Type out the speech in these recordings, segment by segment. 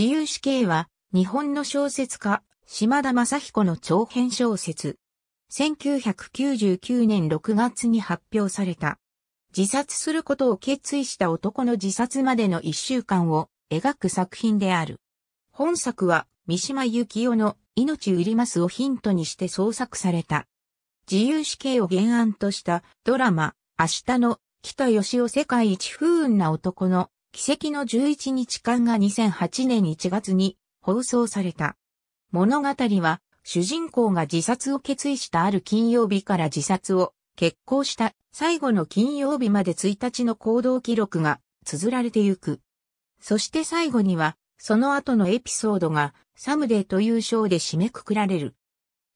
自由死刑は、日本の小説家、島田正彦の長編小説。1999年6月に発表された。自殺することを決意した男の自殺までの一週間を描く作品である。本作は、三島由紀夫の命売りますをヒントにして創作された。自由死刑を原案としたドラマ、明日の北義雄世界一不運な男の奇跡の11日間が2008年1月に放送された。物語は主人公が自殺を決意したある金曜日から自殺を決行した最後の金曜日まで1日の行動記録が綴られてゆく。そして最後にはその後のエピソードがサムデーという章で締めくくられる。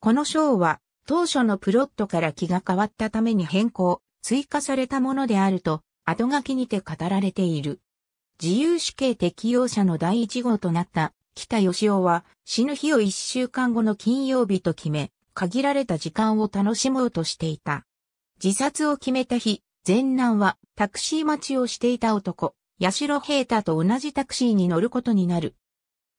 この章は当初のプロットから気が変わったために変更、追加されたものであると後書きにて語られている。自由主刑適用者の第一号となった北義雄は死ぬ日を一週間後の金曜日と決め、限られた時間を楽しもうとしていた。自殺を決めた日、前難はタクシー待ちをしていた男、八代平太と同じタクシーに乗ることになる。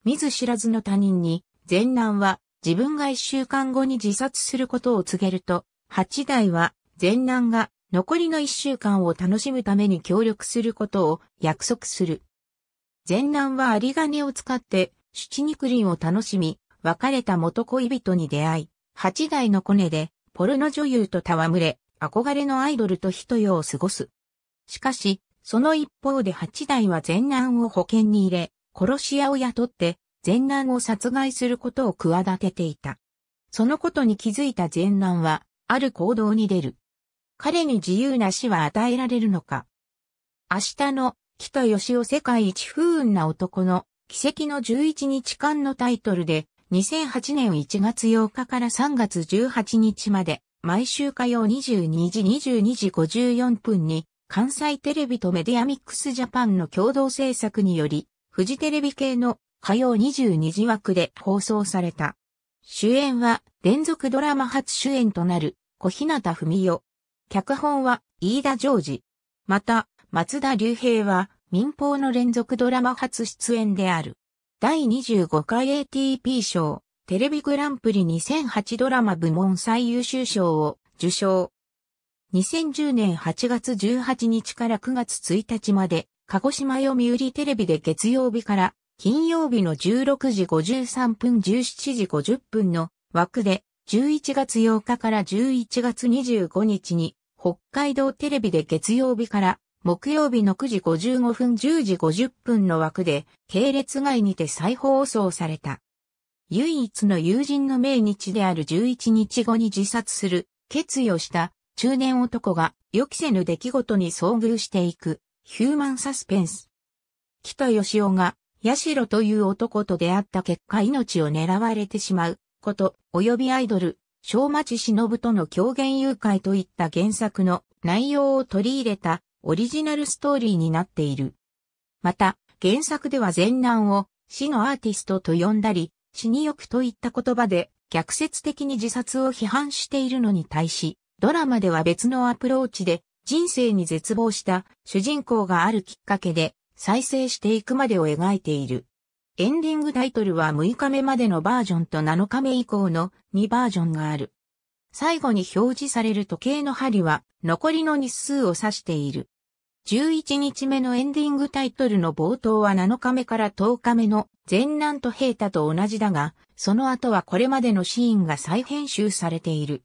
見ず知らずの他人に、前難は自分が一週間後に自殺することを告げると、八代は前難が残りの一週間を楽しむために協力することを約束する。前男は有金を使って、七肉林を楽しみ、別れた元恋人に出会い、八代のコネで、ポルノ女優と戯れ、憧れのアイドルと一夜を過ごす。しかし、その一方で八代は前男を保険に入れ、殺し屋を雇って、前男を殺害することを企てていた。そのことに気づいた前男は、ある行動に出る。彼に自由な死は与えられるのか。明日の北義尾。世界一不運な男の奇跡の11日間のタイトルで2008年1月8日から3月18日まで毎週火曜22時22時54分に関西テレビとメディアミックスジャパンの共同制作によりフジテレビ系の火曜22時枠で放送された。主演は連続ドラマ初主演となる小日向文世、脚本は飯田ジョージ。また、松田龍平は民放の連続ドラマ初出演である。第25回 ATP 賞、テレビグランプリ2008ドラマ部門最優秀賞を受賞。2010年8月18日から9月1日まで、鹿児島読売テレビで月曜日から金曜日の16時53分17時50分の枠で11月8日から11月25日に、北海道テレビで月曜日から木曜日の9時55分10時50分の枠で、系列外にて再放送された。唯一の友人の命日である11日後に自殺する、決意をした中年男が予期せぬ出来事に遭遇していく、ヒューマンサスペンス。北義雄が、八代という男と出会った結果命を狙われてしまう、こと、及びアイドル、小町忍との狂言誘拐といった原作の内容を取り入れたオリジナルストーリーになっている。また、原作では全難を死のアーティストと呼んだり、死に欲といった言葉で逆説的に自殺を批判しているのに対し、ドラマでは別のアプローチで人生に絶望した主人公があるきっかけで再生していくまでを描いている。エンディングタイトルは6日目までのバージョンと7日目以降の2バージョンがある。最後に表示される時計の針は残りの日数を指している。11日目のエンディングタイトルの冒頭は7日目から10日目の前南と平太と同じだが、その後はこれまでのシーンが再編集されている。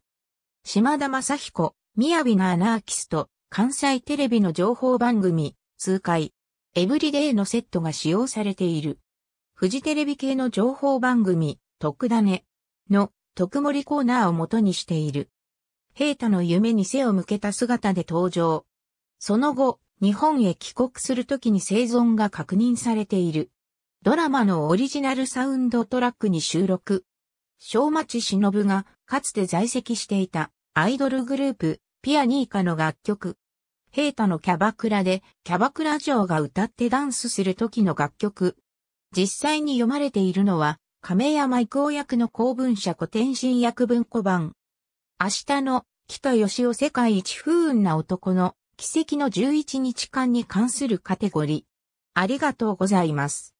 島田正彦、雅なアナーキスト、関西テレビの情報番組、通会、エブリデイのセットが使用されている。フジテレビ系の情報番組、特ダネの特盛コーナーを元にしている。平太の夢に背を向けた姿で登場。その後、日本へ帰国するときに生存が確認されている。ドラマのオリジナルサウンドトラックに収録。小町忍がかつて在籍していたアイドルグループピアニーカの楽曲。平太のキャバクラでキャバクラ嬢が歌ってダンスする時の楽曲実際に読まれているのは、亀山郁夫役の公文社古典新訳文庫版。明日の、北義雄世界一不運な男の、奇跡の11日間に関するカテゴリー。ありがとうございます。